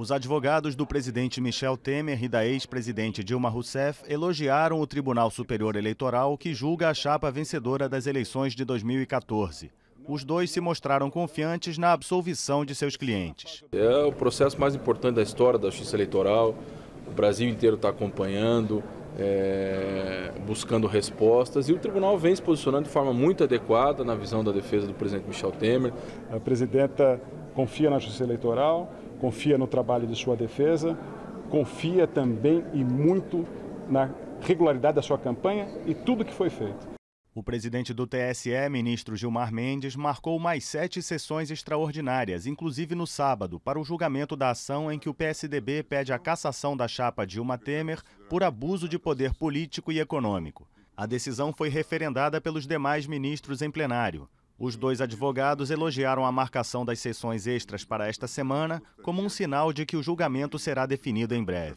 Os advogados do presidente Michel Temer e da ex-presidente Dilma Rousseff elogiaram o Tribunal Superior Eleitoral, que julga a chapa vencedora das eleições de 2014. Os dois se mostraram confiantes na absolvição de seus clientes. É o processo mais importante da história da justiça eleitoral. O Brasil inteiro está acompanhando, é, buscando respostas e o tribunal vem se posicionando de forma muito adequada na visão da defesa do presidente Michel Temer. A presidenta confia na justiça eleitoral, confia no trabalho de sua defesa, confia também e muito na regularidade da sua campanha e tudo que foi feito. O presidente do TSE, ministro Gilmar Mendes, marcou mais sete sessões extraordinárias, inclusive no sábado, para o julgamento da ação em que o PSDB pede a cassação da chapa Dilma Temer por abuso de poder político e econômico. A decisão foi referendada pelos demais ministros em plenário. Os dois advogados elogiaram a marcação das sessões extras para esta semana como um sinal de que o julgamento será definido em breve.